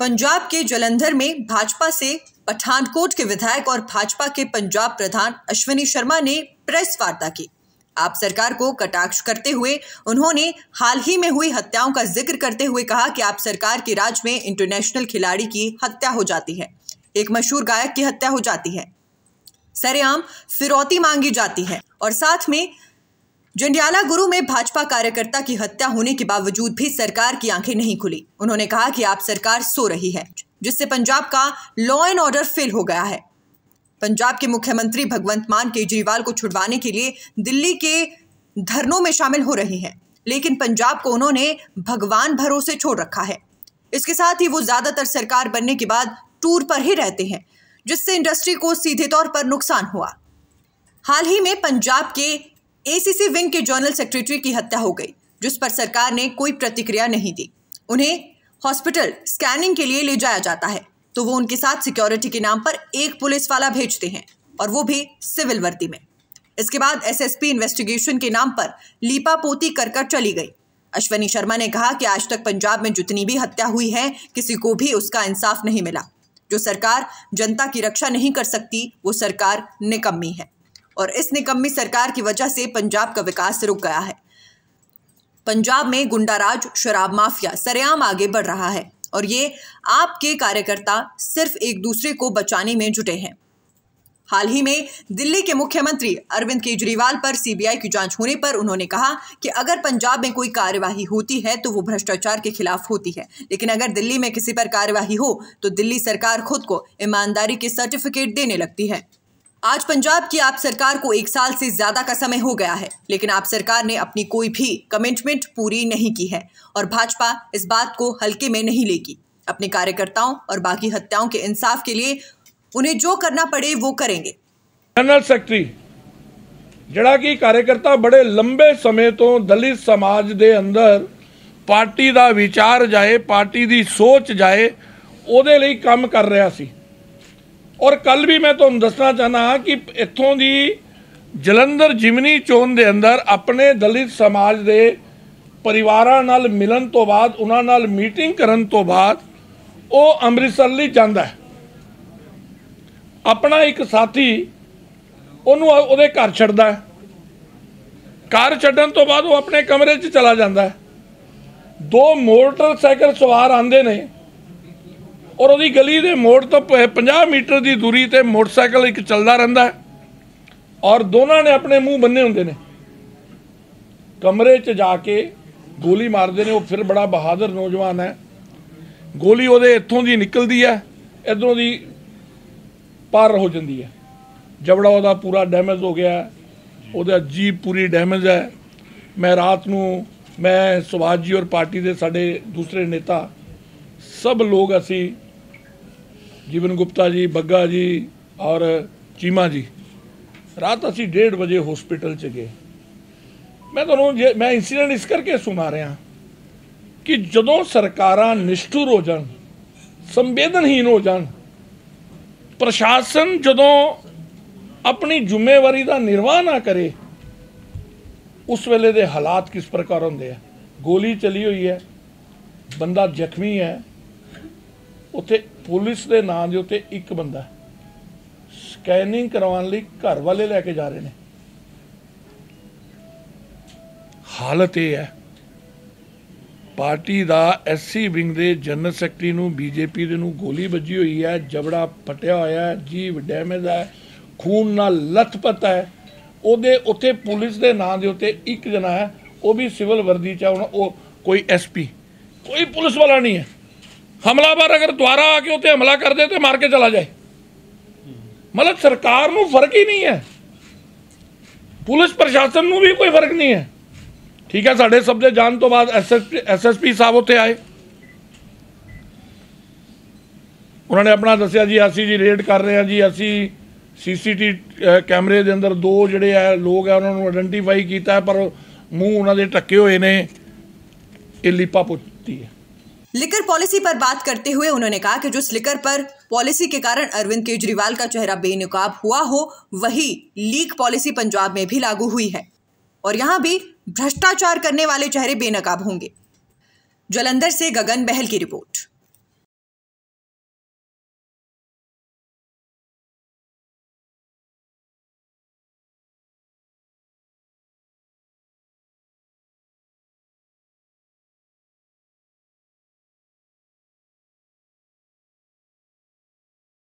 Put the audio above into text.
पंजाब के जलंधर में भाजपा से पठानकोट के विधायक और भाजपा के पंजाब प्रधान अश्विनी शर्मा ने प्रेस वार्ता की आप सरकार को कटाक्ष करते हुए उन्होंने हाल ही में हुई हत्याओं का जिक्र करते हुए कहा कि आप सरकार के राज में इंटरनेशनल खिलाड़ी की हत्या हो जाती है एक मशहूर गायक की हत्या हो जाती है सरेआम फिरौती मांगी जाती है और साथ में जंडियाला गुरु में भाजपा कार्यकर्ता की हत्या होने के बावजूद भी सरकार की आंखें नहीं खुली उन्होंने कहा कि आप सरकार सो रही है जिससे पंजाब का लॉ एंड ऑर्डर फेल हो गया है पंजाब के मुख्यमंत्री भगवंत मान केजरीवाल को छुड़वाने के लिए दिल्ली के धरनों में शामिल हो रहे हैं लेकिन पंजाब को उन्होंने भगवान भरोसे छोड़ रखा है इसके साथ ही वो ज्यादातर सरकार बनने के बाद टूर पर ही रहते हैं जिससे इंडस्ट्री को सीधे तौर पर नुकसान हुआ हाल ही में पंजाब के एसीसी विंग के जनरल सेक्रेटरी की हत्या हो गई जिस पर सरकार ने कोई प्रतिक्रिया नहीं दी उन्हें हॉस्पिटल स्कैनिंग के लिए ले जाया जाता है तो वो उनके साथ सिक्योरिटी के नाम पर एक पुलिस वाला भेजते हैं और वो भी सिविल वर्दी में इसके बाद एसएसपी इन्वेस्टिगेशन के नाम पर लीपा पोती कर कर चली गई अश्वनी शर्मा ने कहा कि आज तक पंजाब में जितनी भी हत्या हुई है किसी को भी उसका इंसाफ नहीं मिला जो सरकार जनता की रक्षा नहीं कर सकती वो सरकार निकम्मी है और इस निकम्मी सरकार की वजह से पंजाब का विकास रुक गया है पंजाब में गुंडाराज शराब माफिया सरेआम आगे बढ़ रहा है और ये आपके कार्यकर्ता सिर्फ एक दूसरे को बचाने में जुटे हैं हाल ही में दिल्ली के मुख्यमंत्री अरविंद केजरीवाल पर सीबीआई की जांच होने पर उन्होंने कहा कि अगर पंजाब में कोई कार्यवाही होती है तो वो भ्रष्टाचार के खिलाफ होती है लेकिन अगर दिल्ली में किसी पर कार्यवाही हो तो दिल्ली सरकार खुद को ईमानदारी के सर्टिफिकेट देने लगती है आज पंजाब की आप सरकार को एक साल से ज्यादा का समय हो गया है लेकिन आप सरकार ने अपनी कोई भी कमिटमेंट पूरी नहीं की है और भाजपा इस बात को हल्के में नहीं लेगी अपने कार्यकर्ताओं और बाकी हत्याओं के इंसाफ के लिए उन्हें जो करना पड़े वो करेंगे जनरल सेक्रेटरी जड़ा की कार्यकर्ता बड़े लंबे समय तो दलित समाज के अंदर पार्टी का विचार जाए पार्टी की सोच जाए ਉਹਦੇ काम कर रहा है ਔਰ ਕੱਲ ਵੀ ਮੈਂ ਤੁਹਾਨੂੰ ਦੱਸਣਾ ਚਾਹਨਾ ਕਿ ਇੱਥੋਂ ਦੀ ਜਲੰਧਰ ਜਿਮਨੀ ਚੋਣ ਦੇ ਅੰਦਰ ਆਪਣੇ ਦਲਿਤ ਸਮਾਜ ਦੇ ਪਰਿਵਾਰਾਂ ਨਾਲ ਮਿਲਣ ਤੋਂ ਬਾਅਦ ਉਹਨਾਂ ਨਾਲ ਮੀਟਿੰਗ ਕਰਨ ਤੋਂ ਬਾਅਦ ਉਹ ਅੰਮ੍ਰਿਤਸਰ ਲਈ ਜਾਂਦਾ ਹੈ ਆਪਣਾ ਇੱਕ ਸਾਥੀ ਉਹਨੂੰ ਉਹਦੇ ਘਰ ਛੱਡਦਾ ਹੈ ਘਰ ਛੱਡਣ ਤੋਂ ਬਾਅਦ ਉਹ ਆਪਣੇ ਕਮਰੇ 'ਚ ਚਲਾ ਜਾਂਦਾ ਹੈ ਦੋ ਮੋਟਰਸਾਈਕਲ ਸਵਾਰ ਆਂਦੇ ਨੇ ਔਰ ਉਹਦੀ ਗਲੀ ਦੇ ਮੋੜ ਤੋਂ 50 ਮੀਟਰ ਦੀ ਦੂਰੀ ਤੇ ਮੋਟਰਸਾਈਕਲ ਇੱਕ ਚੱਲਦਾ ਰਹਿੰਦਾ ਔਰ ਦੋਨਾਂ ਨੇ ਆਪਣੇ ਮੂੰਹ ਬੰਨੇ ਹੁੰਦੇ ਨੇ ਕਮਰੇ 'ਚ ਜਾ ਕੇ ਗੋਲੀ ਮਾਰਦੇ ਨੇ ਉਹ ਫਿਰ ਬੜਾ ਬਹਾਦਰ ਨੌਜਵਾਨ ਹੈ ਗੋਲੀ ਉਹਦੇ ਇੱਥੋਂ ਦੀ ਨਿਕਲਦੀ ਹੈ ਇਧਰੋਂ ਦੀ ਪਾਰ ਹੋ ਜਾਂਦੀ ਹੈ ਜਬੜਾ ਉਹਦਾ ਪੂਰਾ ਡੈਮੇਜ ਹੋ ਗਿਆ ਉਹਦਾ ਜੀਬ ਪੂਰੀ ਡੈਮੇਜ ਹੈ ਮੈਂ ਰਾਤ ਨੂੰ ਮੈਂ ਸੁਭਾਜੀ ਔਰ ਪਾਰਟੀ ਦੇ ਸਾਡੇ ਦੂਸਰੇ ਨੇਤਾ ਸਭ ਲੋਕ ਅਸੀਂ ਜੀਵਨ ਗੁਪਤਾ ਜੀ ਬੱਗਾ ਜੀ ਔਰ ਚੀਮਾ ਜੀ ਰਾਤ ਅਸੀਂ 1:30 ਵਜੇ ਹਸਪੀਟਲ ਚ ਗਏ ਮੈਂ ਤੁਹਾਨੂੰ ਮੈਂ ਇਨਸੀਡੈਂਟ ਇਸ ਕਰਕੇ ਸੁਣਾ ਰਿਹਾ ਕਿ ਜਦੋਂ ਸਰਕਾਰਾਂ ਨਿਸ਼ਟੁਰ ਹੋ ਜਾਣ ਸੰਵੇਦਨਹੀਨ ਹੋ ਜਾਣ ਪ੍ਰਸ਼ਾਸਨ ਜਦੋਂ ਆਪਣੀ ਜ਼ਿੰਮੇਵਾਰੀ ਦਾ ਨਿਰਵਾਹ ਨਾ ਕਰੇ ਉਸ ਵੇਲੇ ਦੇ ਹਾਲਾਤ ਕਿਸ ਪ੍ਰਕਾਰ ਹੁੰਦੇ ਆ ਗੋਲੀ ਚਲੀ ਹੋਈ ਹੈ ਬੰਦਾ ਜ਼ਖਮੀ ਹੈ ਉੱਥੇ ਪੁਲਿਸ ਦੇ ਨਾਂ ਦੇ ਉੱਤੇ ਇੱਕ ਬੰਦਾ ਸਕੈਨਿੰਗ ਕਰਵਾਉਣ ਲਈ ਘਰ ਵਾਲੇ ਲੈ ਕੇ ਜਾ ਰਹੇ ਨੇ ਹਾਲਤ ਇਹ ਹੈ ਪਾਰਟੀ ਦਾ ਐਸਸੀ ਵਿੰਗ ਦੇ ਜਨਰਲ ਸੈਕਟਰੀ ਨੂੰ ਬੀਜੇਪੀ ਦੇ ਨੂੰ ਗੋਲੀ ਵੱਜੀ ਹੋਈ ਹੈ ਜਬੜਾ ਫਟਿਆ ਹੋਇਆ ਹੈ ਜੀਵ ਡੈਮੇਜ ਹੈ ਖੂਨ ਨਾਲ ਲਥਪਤ ਹੈ ਉਹਦੇ ਉੱਤੇ ਪੁਲਿਸ ਦੇ ਨਾਂ ਦੇ ਉੱਤੇ ਇੱਕ ਜਣਾ ਹੈ ਉਹ ਵੀ ਸਿਵਲ ਵਰਦੀ ਚ ਹੁਣ ਉਹ ਕੋਈ ਐਸਪੀ ਕੋਈ ਪੁਲਿਸ ਵਾਲਾ ਨਹੀਂ ਹੈ ਹਮਲਾਵਰ ਅਗਰ ਦੁਆਰਾ ਆ ਕੇ ਉਤੇ ਹਮਲਾ ਕਰ ਦੇ ਤੇ ਮਾਰ ਕੇ ਚਲਾ ਜਾਏ ਮਤਲਬ ਸਰਕਾਰ ਨੂੰ ਫਰਕ ਹੀ ਨਹੀਂ ਹੈ ਪੁਲਿਸ ਪ੍ਰਸ਼ਾਸਨ ਨੂੰ ਵੀ ਕੋਈ ਫਰਕ ਨਹੀਂ ਹੈ ਠੀਕ ਹੈ ਸਾਡੇ ਸਭ ਦੇ ਜਾਣ ਤੋਂ ਬਾਅਦ ਐਸਐਸਪੀ ਸਾਹਿਬ ਉੱਥੇ ਆਏ ਉਹਨਾਂ ਨੇ ਆਪਣਾ ਦੱਸਿਆ ਜੀ ਅਸੀਂ ਜੀ ਰੇਡ ਕਰ ਰਹੇ ਹਾਂ ਜੀ ਅਸੀਂ ਸੀਸੀਟੀ ਕੈਮਰੇ ਦੇ ਅੰਦਰ ਦੋ ਜਿਹੜੇ ਆ ਲੋਕ ਆ ਉਹਨਾਂ ਨੂੰ ਆਇਡੈਂਟੀਫਾਈ ਕੀਤਾ ਪਰ ਮੂੰਹ ਉਹਨਾਂ ਦੇ ਟੱਕੇ ਹੋਏ ਨੇ ਇਹ ਲੀਪਾ ਪੁੱਤੀ ਹੈ लिकर पॉलिसी पर बात करते हुए उन्होंने कहा कि जो लिकर पर पॉलिसी के कारण अरविंद केजरीवाल का चेहरा बेनकाब हुआ हो वही लीक पॉलिसी पंजाब में भी लागू हुई है और यहां भी भ्रष्टाचार करने वाले चेहरे बेनकाब होंगे जलंधर से गगन बहल की रिपोर्ट